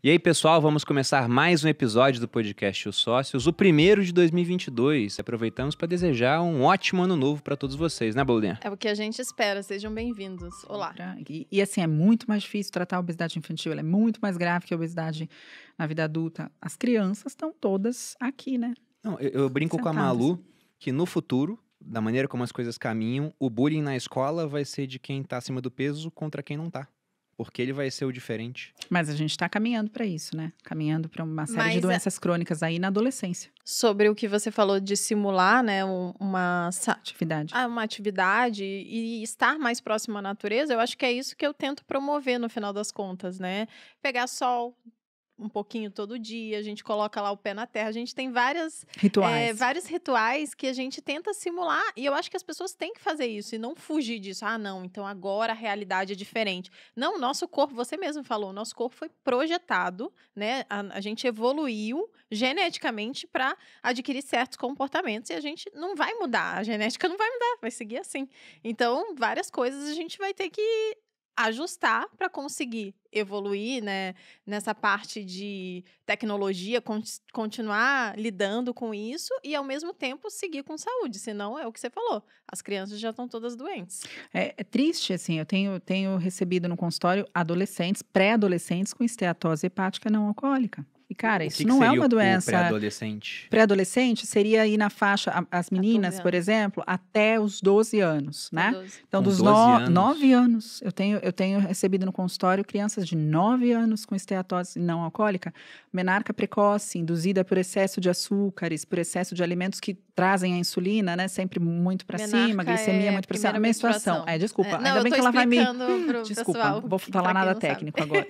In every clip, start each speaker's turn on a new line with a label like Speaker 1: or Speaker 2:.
Speaker 1: E aí, pessoal, vamos começar mais um episódio do podcast Os Sócios, o primeiro de 2022. Aproveitamos para desejar um ótimo ano novo para todos vocês, né, Boludinha?
Speaker 2: É o que a gente espera. Sejam bem-vindos. Olá. E,
Speaker 3: e, assim, é muito mais difícil tratar a obesidade infantil, ela é muito mais grave que a obesidade na vida adulta. As crianças estão todas aqui, né?
Speaker 1: Não, eu, eu brinco com a Malu que no futuro da maneira como as coisas caminham, o bullying na escola vai ser de quem está acima do peso contra quem não está porque ele vai ser o diferente.
Speaker 3: Mas a gente está caminhando para isso, né? Caminhando para uma série Mas de é- doenças a... crônicas aí na adolescência.
Speaker 2: Sobre o que você falou de simular, né, uma atividade. Ah, uma atividade e estar mais próximo à natureza, eu acho que é isso que eu tento promover no final das contas, né? Pegar sol, um pouquinho todo dia, a gente coloca lá o pé na terra. A gente tem várias, eh, rituais. É, vários rituais que a gente tenta simular. E eu acho que as pessoas têm que fazer isso e não fugir disso. Ah, não, então agora a realidade é diferente. Não, o nosso corpo, você mesmo falou, o nosso corpo foi projetado, né? A, a gente evoluiu geneticamente para adquirir certos comportamentos e a gente não vai mudar. A genética não vai mudar, vai seguir assim. Então, várias coisas a gente vai ter que ajustar para conseguir evoluir, né, nessa parte de tecnologia, con continuar lidando com isso e ao mesmo tempo seguir com saúde, senão é o que você falou, as crianças já estão todas doentes. É, é
Speaker 3: triste assim, eu tenho tenho recebido no consultório adolescentes, pré-adolescentes com esteatose hepática não alcoólica. E, cara, isso não é uma doença.
Speaker 1: Pré-adolescente.
Speaker 3: Pré-adolescente seria aí na faixa, as meninas, por exemplo, até os 12 anos, né? 12. Então, com dos no, anos. 9 anos, eu tenho, eu tenho recebido no consultório crianças de 9 anos com esteatose não alcoólica, menarca precoce, induzida por excesso de açúcares, por excesso de alimentos que trazem a insulina, né? Sempre muito para cima, glicemia é muito para cima, a menstruação. É, desculpa, é, não, ainda bem que ela vai me. desculpa, não vou falar nada técnico agora.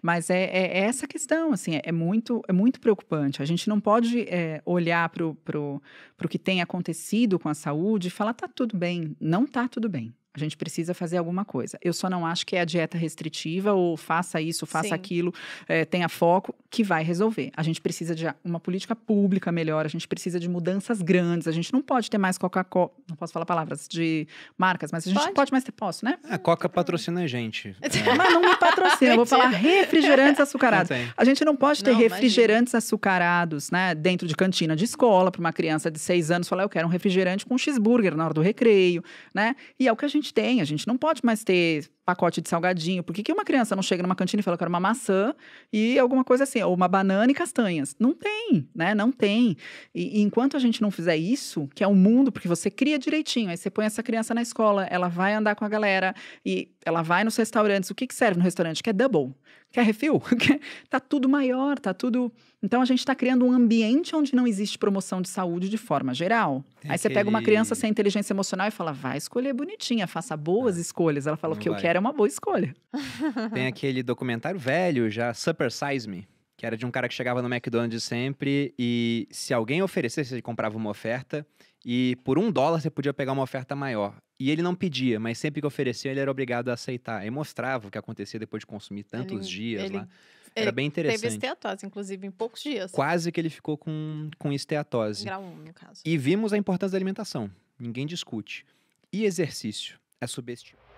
Speaker 3: Mas é, é, essa questão, assim, é muito muito, é muito preocupante. A gente não pode é, olhar para o que tem acontecido com a saúde e falar, tá tudo bem. Não tá tudo bem. A gente precisa fazer alguma coisa. Eu só não acho que é a dieta restritiva ou faça isso, faça Sim. aquilo, é, tenha foco, que vai resolver. A gente precisa de uma política pública melhor, a gente precisa de mudanças grandes. A gente não pode ter mais Coca-Cola, não posso falar palavras de marcas, mas a gente pode, pode mais ter, posso, né?
Speaker 1: A é, Coca patrocina a gente. É.
Speaker 3: Mas não me patrocina, eu vou falar refrigerantes açucarados. A gente não pode ter não, refrigerantes imagina. açucarados, né, dentro de cantina de escola, para uma criança de seis anos falar, eu quero um refrigerante com um cheeseburger na hora do recreio, né? E é o que a gente gente tem, a gente não pode mais ter pacote de salgadinho. Por que, que uma criança não chega numa cantina e fala, que era uma maçã e alguma coisa assim, ou uma banana e castanhas? Não tem, né? Não tem. E, e enquanto a gente não fizer isso, que é o um mundo, porque você cria direitinho, aí você põe essa criança na escola, ela vai andar com a galera e ela vai nos restaurantes. O que, que serve no restaurante? Quer double? Quer refil? tá tudo maior, tá tudo. Então a gente está criando um ambiente onde não existe promoção de saúde de forma geral. Tem aí você pega uma criança sem inteligência emocional e fala, vai escolher bonitinha, faça boas é. escolhas. Ela fala o que eu quero era uma boa escolha.
Speaker 1: Tem aquele documentário velho já, Super Size Me, que era de um cara que chegava no McDonald's sempre e se alguém oferecesse, ele comprava uma oferta e por um dólar você podia pegar uma oferta maior. E ele não pedia, mas sempre que oferecia ele era obrigado a aceitar. E mostrava o que acontecia depois de consumir tantos ele, dias ele... lá. Era ele bem interessante. Teve
Speaker 2: esteatose, inclusive, em poucos dias. Quase
Speaker 1: que ele ficou com, com esteatose. Grau 1, no caso. E vimos a importância da alimentação. Ninguém discute. E exercício? É subestimado.